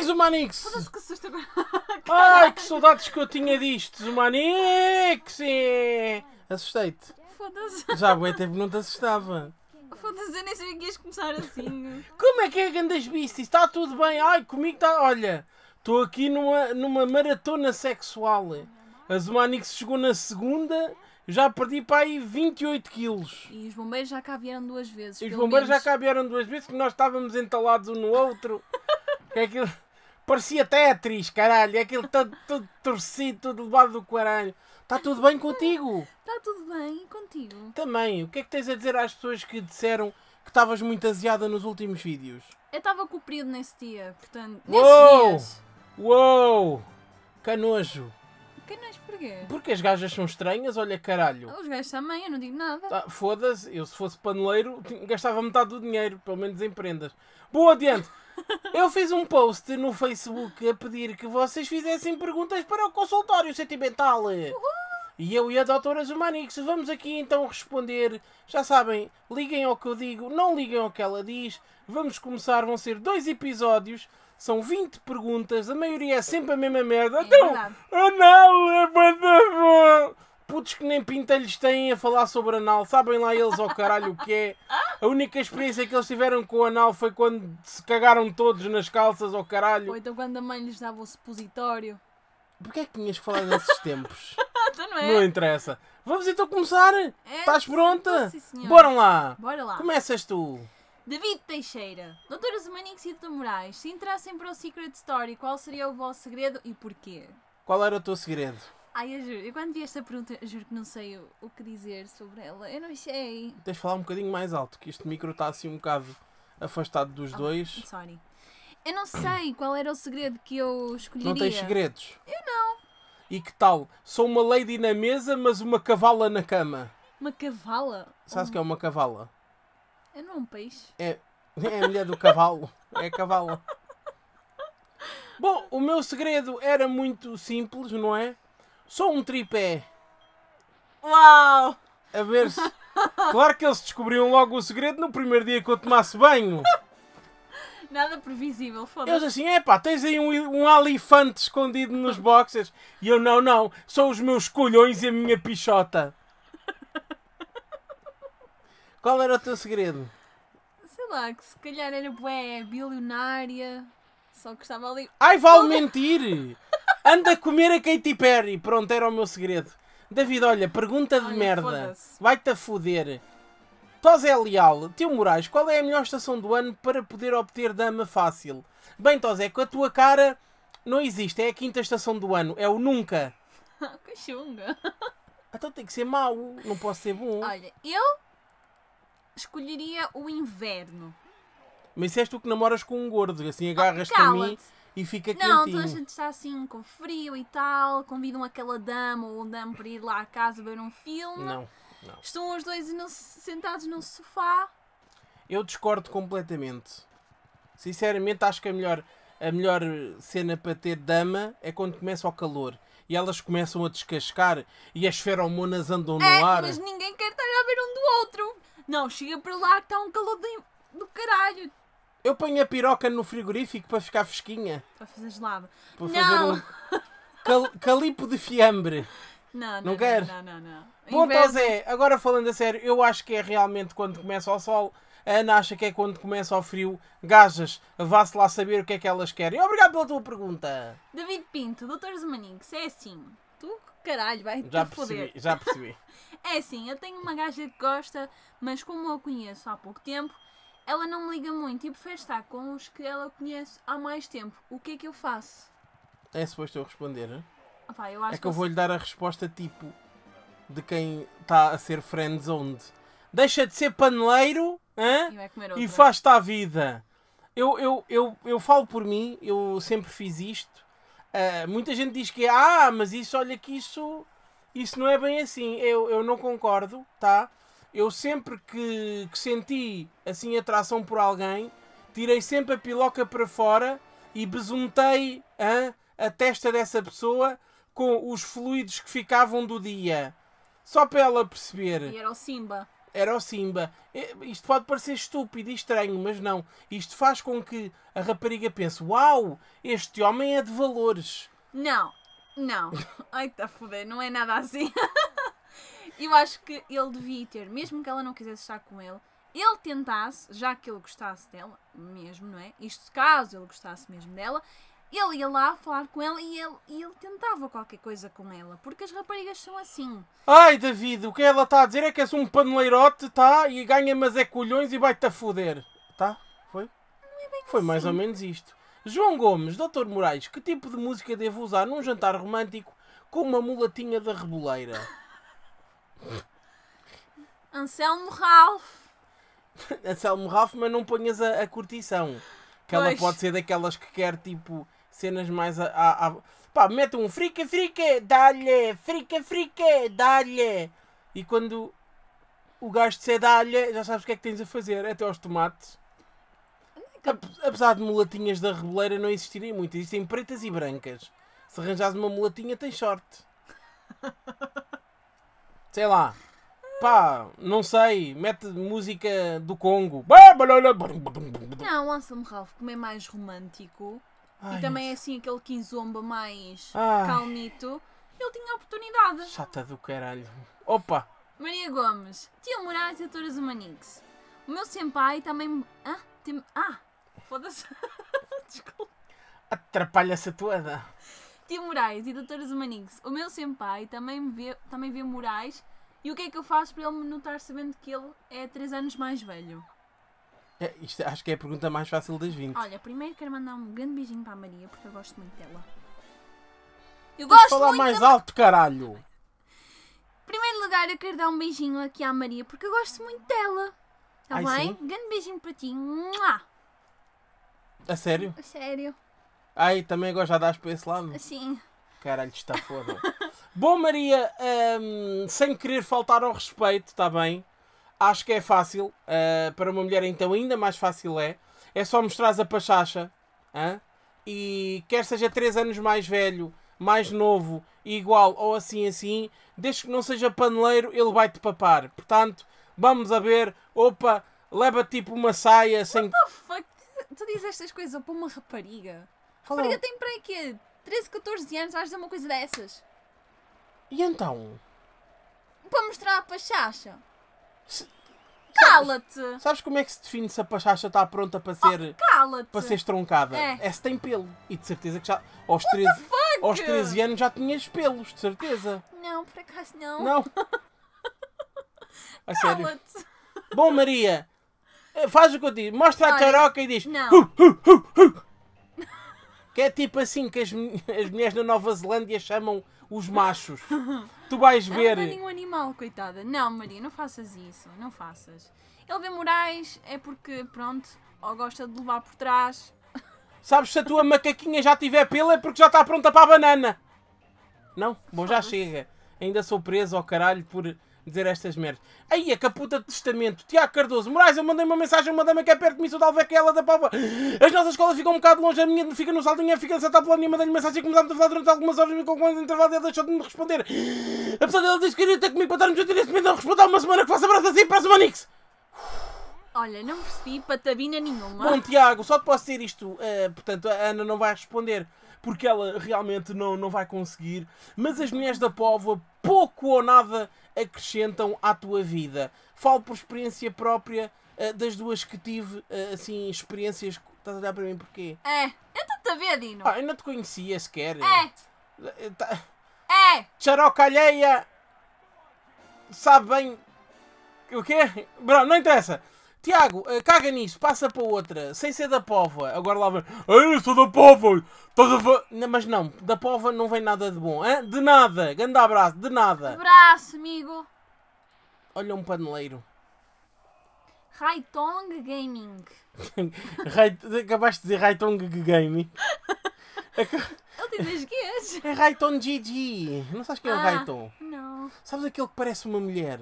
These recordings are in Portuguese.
Mais Zumanix. É Ai, que saudades que eu tinha disto, Zumanix. Assustei-te. Foda-se. Já o tempo não te assustava. Foda-se, eu nem sabia que ias começar assim. Como é que é, Gandas Beasties? Está tudo bem? Ai, comigo está. Olha, estou aqui numa, numa maratona sexual. A Zumanix chegou na segunda, já perdi para aí 28 quilos. E os bombeiros já cá vieram duas vezes. E os bombeiros menos. já cá vieram duas vezes, porque nós estávamos entalados um no outro. que é aquilo. Parecia Tetris, caralho. É Aquilo todo, todo torcido, todo levado do caralho. Está tudo bem contigo? Está tudo bem contigo. Também. O que é que tens a dizer às pessoas que disseram que estavas muito aziada nos últimos vídeos? Eu estava com o nesse dia, portanto. Uou! Dias. Uou! Canojo! Canojo porquê? Porque as gajas são estranhas, olha caralho. Os gajos também, eu não digo nada. Ah, Foda-se, eu se fosse paneleiro gastava metade do dinheiro, pelo menos em prendas. Boa adiante! Eu fiz um post no Facebook a pedir que vocês fizessem perguntas para o consultório sentimental. Uhul. E eu e a doutora Zumanix vamos aqui então responder. Já sabem, liguem ao que eu digo, não liguem ao que ela diz. Vamos começar, vão ser dois episódios. São 20 perguntas, a maioria é sempre a mesma merda. É então, verdade. oh não, é bom putos que nem pintelhos têm a falar sobre anal, sabem lá eles ao oh, caralho o que é. A única experiência que eles tiveram com o anal foi quando se cagaram todos nas calças ao oh, caralho. Ou então quando a mãe lhes dava o supositório. Porquê é que tinhas que falar desses tempos? Então não, é. não interessa. Vamos então começar? É, Estás pronta? Sim, Bora lá. Bora lá. Começas tu. David Teixeira, Doutores Zemanix e Doutor Moraes, se entrassem para o Secret Story, qual seria o vosso segredo e porquê? Qual era o teu segredo? Ai, eu juro, eu quando vi esta pergunta, juro que não sei o, o que dizer sobre ela. Eu não sei. Tens de falar um bocadinho mais alto, que este micro está assim um bocado afastado dos oh, dois. Sorry. Eu não sei qual era o segredo que eu escolheria. Não tens segredos? Eu não. E que tal? Sou uma lady na mesa, mas uma cavala na cama. Uma cavala? Sabes oh. que é uma cavala? É não um peixe. É, é a mulher do cavalo. é a cavala. Bom, o meu segredo era muito simples, não é? Só um tripé. Uau! A ver se. Claro que eles descobriam logo o segredo no primeiro dia que eu tomasse banho. Nada previsível, foda-se. Eles assim, é pá, tens aí um, um alifante escondido nos boxers. E eu, não, não, são os meus colhões e a minha pichota. Qual era o teu segredo? Sei lá, que se calhar era bué, bilionária, só que estava ali... Ai, vale mentir! Anda a comer a Katy Perry. Pronto, era o meu segredo. David, olha, pergunta de olha, merda. Vai-te a foder. Tosé Leal, Tio Moraes, qual é a melhor estação do ano para poder obter dama fácil? Bem, Tosé, com a tua cara não existe. É a quinta estação do ano. É o nunca. Ah, que chunga. Então tem que ser mau. Não posso ser bom. Olha, eu escolheria o inverno. Mas és tu que namoras com um gordo, assim agarras-te oh, a mim e fica quentinho. Não, toda a gente está assim com frio e tal, convidam aquela dama ou um dama para ir lá à casa ver um filme. Não, não. Estão os dois sentados no sofá. Eu discordo completamente. Sinceramente, acho que a melhor, a melhor cena para ter dama é quando começa o calor e elas começam a descascar e as feromonas andam no é, ar. Mas ninguém quer estar a ver um do outro. Não, chega para lá que está um calor do caralho eu ponho a piroca no frigorífico para ficar fresquinha. Para fazer gelado. Para não. fazer um cal calipo de fiambre. Não, não, não quero. Não, não, não. Bom, Zé, agora falando a sério, eu acho que é realmente quando começa o sol. A Ana acha que é quando começa o frio. Gajas, vá-se lá saber o que é que elas querem. Obrigado pela tua pergunta. David Pinto, Doutor Zumanix, é assim. Tu, caralho, vai já te percebi, poder. Já percebi. é assim, eu tenho uma gaja que gosta, mas como a conheço há pouco tempo, ela não me liga muito e prefere estar com os que ela conhece há mais tempo. O que é que eu faço? É suposto eu responder, Opa, eu acho é que, que eu vou-lhe dar a resposta tipo de quem está a ser friendzoned. Deixa de ser paneleiro hein? e, e faz-te à vida. Eu, eu, eu, eu falo por mim, eu sempre fiz isto. Uh, muita gente diz que é, ah, mas isso, olha que isso, isso não é bem assim. Eu, eu não concordo, tá? eu sempre que, que senti assim atração por alguém, tirei sempre a piloca para fora e besuntei hein, a testa dessa pessoa com os fluidos que ficavam do dia. Só para ela perceber. E era o Simba. Era o Simba. Isto pode parecer estúpido e estranho, mas não. Isto faz com que a rapariga pense: Uau, este homem é de valores. Não, não. Ai, tá foder, não é nada assim. Eu acho que ele devia ter, mesmo que ela não quisesse estar com ele, ele tentasse, já que ele gostasse dela, mesmo, não é? Isto caso ele gostasse mesmo dela, ele ia lá falar com ela e ele, e ele tentava qualquer coisa com ela, porque as raparigas são assim. Ai, David, o que ela está a dizer é que és um paneleirote, tá? E ganha mas é colhões e vai-te a foder, tá? Foi? Não é bem Foi assim. mais ou menos isto. João Gomes, Dr. Moraes, que tipo de música devo usar num jantar romântico com uma mulatinha da reboleira? Anselmo Ralph. Anselmo Ralph, mas não ponhas a, a curtição. Que ela pode ser daquelas que quer tipo cenas mais a. a, a... Pá, mete um frica frica, dá-lhe, frica frica, dá-lhe. E quando o gajo disser dá-lhe, já sabes o que é que tens a fazer, até aos tomates. Apesar de mulatinhas da reboleira não existirem muitas, existem pretas e brancas. Se arranjares uma mulatinha, tens sorte. sei lá, pá, não sei, mete música do Congo. Não, Anselmo Ralph, como é mais romântico Ai, e também é assim aquele quinzomba mais Ai. calmito, ele tinha oportunidade. Chata do caralho. Opa! Maria Gomes, Tia Moraes e Atores Humanix. O meu senpai também. Ah, tem... ah foda-se. Desculpa. Atrapalha-se toda. Tio Moraes e Doutora Zumanix, o meu senpai também, vê, também vê Moraes e o que é que eu faço para ele me notar sabendo que ele é 3 anos mais velho? É, isto, acho que é a pergunta mais fácil das 20. Olha, primeiro quero mandar um grande beijinho para a Maria porque eu gosto muito dela. Eu gosto falar mais da... alto, caralho! Em primeiro lugar, eu quero dar um beijinho aqui à Maria porque eu gosto muito dela. está bem? Sim? Grande beijinho para ti. Mua! A sério? A sério. Ai, também gosta de dar para esse lado? Sim. Caralho, está foda. Bom, Maria, hum, sem querer faltar ao respeito, está bem? Acho que é fácil. Uh, para uma mulher, então, ainda mais fácil é. É só mostrares a pachacha. Hein? E quer seja 3 anos mais velho, mais novo, igual ou assim assim, desde que não seja paneleiro, ele vai-te papar. Portanto, vamos a ver. Opa, leva tipo uma saia sem. What the fuck? Tu dizes estas coisas para uma rapariga? Falou. Porque é eu tenho para quê? 13, 14 anos, vais dizer uma coisa dessas? E então? Para mostrar a pachacha. Cala-te! Sabes como é que se define se a pachacha está pronta para ser. Oh, para ser estroncada? É. é. se tem pelo. E de certeza que já. Aos, 13, aos 13 anos já tinhas pelos, de certeza. Não, por acaso não. Não. A sério. Bom, Maria, eh, faz o que eu digo. Mostra Olha, a taroca e diz. Não. Hu, hu, hu, que é tipo assim que as, as mulheres na Nova Zelândia chamam os machos. tu vais é ver. Não é nenhum animal, coitada. Não, Maria, não faças isso. Não faças. Ele vê morais é porque, pronto, ou gosta de levar por trás. Sabes, se a tua macaquinha já tiver pela é porque já está pronta para a banana. Não? Bom, já chega. Ainda sou preso ao caralho por dizer estas merdas. Aí é a caputa de testamento, Tiago Cardoso, Moraes, eu mandei uma mensagem a uma dama que é perto de mim, sou que ela da Pava. As nossas escolas ficam um bocado longe, a minha fica no Saldanha, fica na Santa Polónia, mandei-lhe mensagem e começámos a falar durante algumas horas, me com um intervalo ele deixou de me responder. Apesar dela disse que iria ter comigo para estarmos juntos, neste momento não há uma semana que faça abraço assim para a semana x Olha, não percebi patabina nenhuma. Bom, Tiago, só te posso dizer isto. Uh, portanto, a Ana não vai responder porque ela realmente não, não vai conseguir. Mas as mulheres da Póvoa pouco ou nada acrescentam à tua vida. Falo por experiência própria uh, das duas que tive, uh, assim, experiências. Estás a olhar para mim porquê? É, eu estou-te a ver, Dino. Ah, eu não te conhecia sequer. É. Eh, tá. É! É. alheia! Sabe bem. O quê? Bro, não interessa. Tiago, eh, caga nisso, passa para outra, sem ser da pova, Agora lá vem, eu sou da pova. estás a fa... não, Mas não, da pova não vem nada de bom, hein? de nada, grande abraço, de nada. Abraço, amigo. Olha um paneleiro. Raitong Gaming. Acabaste de dizer Raitong Gaming. Ele tem dois guias. É Raiton GG. Não sabes quem é o ah, Raiton? Não. Sabes aquele que parece uma mulher?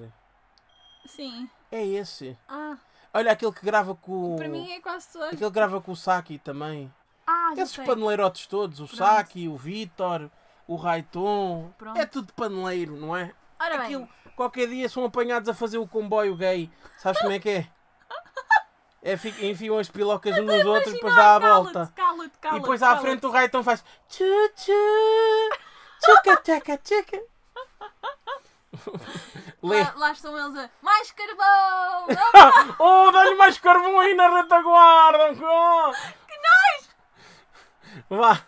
Sim. É esse. Ah. Olha aquele que grava com. Para mim é quase todo. Aquele que grava com o Saki também. Ah, Esses paneleirotes todos, o Pronto. Saki, o Vitor, o Raiton. É tudo paneleiro, não é? Ora Aquilo, bem. qualquer dia são apanhados a fazer o comboio gay. Sabes como é que é? É, enfiam as pilocas uns nos outros, depois dá a volta. cala-te, cala-te. E depois à frente o Raiton faz. Tchu, tchu. Tchuca, tchaca, tchaca. Lá, lá estão eles a. Mais carvão! oh, dá-lhe mais carvão aí na retaguarda! Que nós! Vá!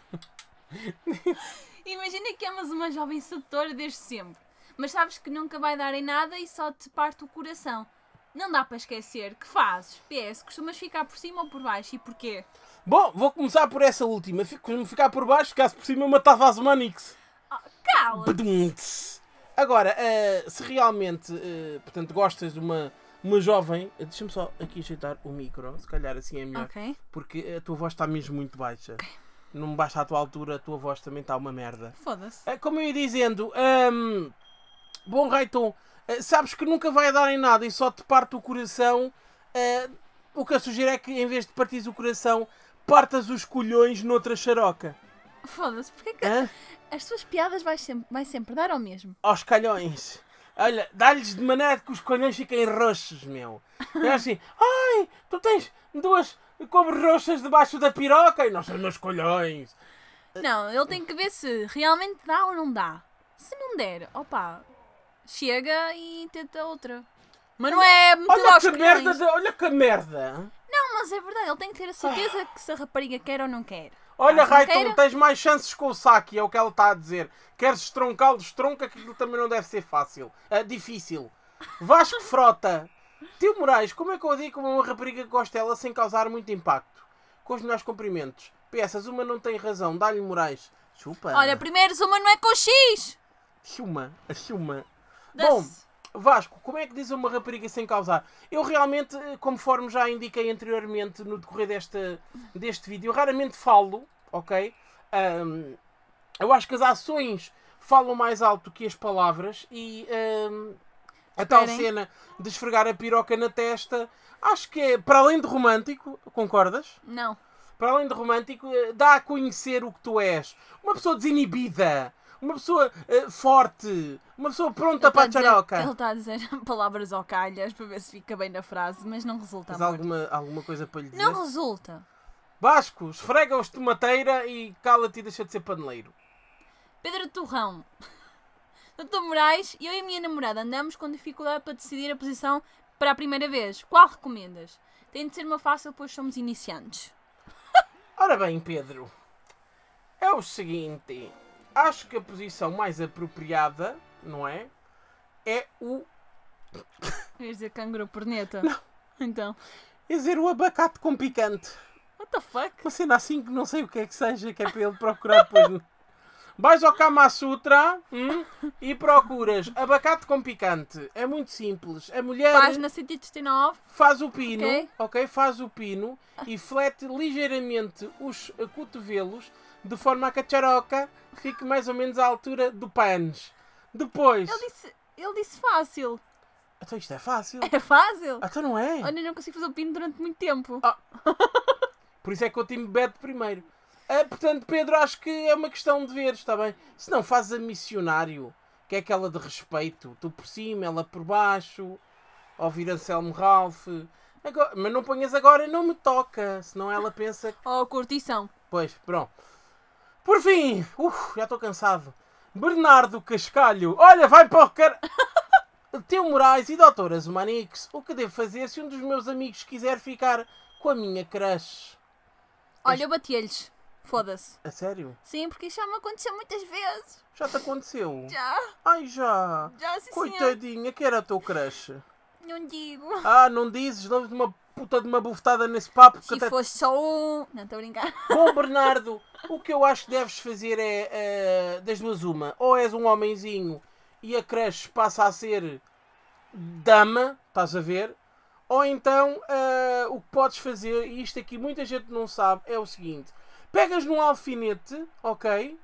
Imagina que amas uma jovem sedutora desde sempre, mas sabes que nunca vai dar em nada e só te parte o coração. Não dá para esquecer. Que fazes? PS, costumas ficar por cima ou por baixo e porquê? Bom, vou começar por essa última. Fico, ficar por baixo, ficasse por cima eu matava as Manix. Oh, cala! -te. Agora, uh, se realmente, uh, portanto, gostas de uma, uma jovem. Eh, deixa-me só aqui ajeitar o micro, se calhar assim é melhor. Okay. Porque a tua voz está mesmo muito baixa. Okay. Não basta a tua altura, a tua voz também está uma merda. Foda-se. Uh, como eu ia dizendo, um, ehm, bom Reiton, sabes que nunca vai dar em nada e só te parte o coração. o que eu sugiro é que em vez de partires o coração, partas os colhões noutra xaroca. Foda-se, porquê é que. Hã? As tuas piadas vai sempre, vai sempre dar ao mesmo. Aos calhões. Olha, dá-lhes de maneira que os calhões fiquem roxos, meu. É assim, ai, tu tens duas cobras roxas debaixo da piroca e não são meus colhões. Não, ele tem que ver se realmente dá ou não dá. Se não der, opa, chega e tenta outra. Mas não é muito olha que merda, de, olha que merda. Não, mas é verdade, ele tem que ter a certeza ah. que se a rapariga quer ou não quer. Olha, Raiton, tens mais chances com o Saki, é o que ela está a dizer. Queres estroncá-lo, estronca, que aquilo também não deve ser fácil. Uh, difícil. Vasco Frota. Tio Moraes, como é que eu digo uma rapariga que gosta dela sem causar muito impacto? Com os melhores cumprimentos. Peças, uma não tem razão, dá-lhe Moraes. Chupa. Olha, primeiro Zuma não é com X. a Chuma. Bom, Vasco, como é que diz uma rapariga sem causar? Eu realmente, eh, conforme já indiquei anteriormente no decorrer desta, deste vídeo, raramente falo, ok? Um, eu acho que as ações falam mais alto que as palavras e um, a tal cena de esfregar a piroca na testa, acho que é, para além de romântico, concordas? Não. Para além de romântico, eh, dá a conhecer o que tu és. Uma pessoa desinibida uma pessoa uh, forte, uma pessoa pronta ele tá para a charoca. Ele está a dizer tá palavras ao calhas para ver se fica bem na frase, mas não resulta. Mas alguma, alguma coisa para lhe dizer? Não resulta. Vasco, esfrega os tomateira e cala-te e deixa de ser paneleiro. Pedro Torrão. Doutor Moraes, eu e a minha namorada andamos com dificuldade para decidir a posição para a primeira vez. Qual recomendas? Tem de ser uma fácil, pois somos iniciantes. Ora bem, Pedro. É o seguinte acho que a posição mais apropriada, não é? É o. Queres dizer canguru perneta? Não. Então. Ia dizer o abacate com picante. What the fuck? Uma cena assim que não sei o que é que seja, que é para ele procurar depois. Vais ao Kama Sutra hum, e procuras abacate com picante. É muito simples. A mulher. na 119. Faz o pino, okay. ok? Faz o pino e flete ligeiramente os cotovelos de forma a que a charoca fique mais ou menos à altura do panos. Depois. Ele disse, ele disse fácil. Então isto é fácil. É fácil? Então não é. Olha, não consigo fazer o pino durante muito tempo. Ah. Por isso é que eu time beto primeiro. Ah, portanto, Pedro, acho que é uma questão de veres, está bem? Se não faz a missionário, que é aquela de respeito, tu por cima, ela por baixo, ouvir Anselmo Ralph. Agora, mas não ponhas agora, não me toca, senão ela pensa. Que... Oh, curtição. Pois, pronto. Por fim, uf, já estou cansado. Bernardo Cascalho, olha, vai para o car... Teu Moraes e doutoras Azumanix, o que devo fazer se um dos meus amigos quiser ficar com a minha crush? Olha, eu bati-lhes. Foda-se. A sério? Sim, porque isso já me aconteceu muitas vezes. Já te aconteceu? Já. Ai, já. Já, sim, Coitadinha, senhor. que era a tua crush? Não digo. Ah, não dizes? Damos uma puta de uma bufetada nesse papo. se até... foste só um. Não estou a brincar. Bom, Bernardo, o que eu acho que deves fazer é uh, das duas uma. Ou és um homenzinho e a crush passa a ser dama, estás a ver? Ou então uh, o que podes fazer, e isto aqui muita gente não sabe, é o seguinte: pegas num alfinete, ok?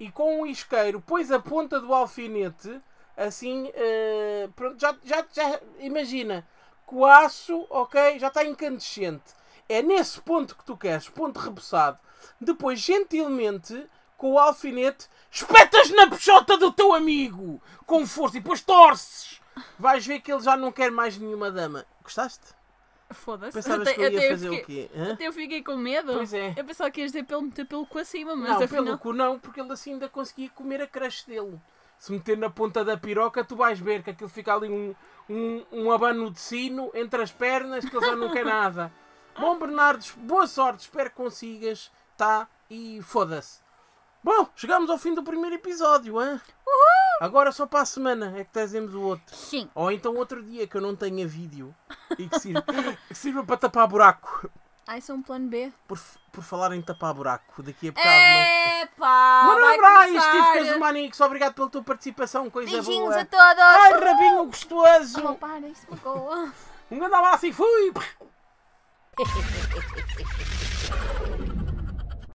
E com um isqueiro pões a ponta do alfinete, assim, uh, pronto, já, já, já imagina o aço, ok, já está incandescente. É nesse ponto que tu queres, ponto rebuçado. Depois, gentilmente, com o alfinete, espetas na peixota do teu amigo com força e depois torces. Vais ver que ele já não quer mais nenhuma dama. Gostaste? Foda-se. Pensavas até, que eu ia fazer eu fiquei, o quê? Hã? Até eu fiquei com medo. Pois é. Eu pensava que ias dizer pelo meter pelo cu acima, mas não, afinal... pelo cu não, porque ele assim ainda conseguia comer a creche dele se meter na ponta da piroca, tu vais ver que aquilo fica ali um, um, um abano de sino entre as pernas, que ele já não quer nada. Bom, Bernardo, boa sorte, espero que consigas, tá? E foda-se. Bom, chegamos ao fim do primeiro episódio, hein? Uhul! Agora só para a semana é que trazemos o outro. Sim. Ou então outro dia que eu não tenha vídeo e que sirva, que sirva para tapar buraco isso é um plano B. Por, por falar em tapar buraco, daqui a bocado. É, não... pá! Mano, Braz, Steve Casumanix, obrigado pela tua participação, coisa Beijinhos boa. Beijinhos a todos! Ai, rabinho gostoso! Oh, para, isso me um grande abraço e fui!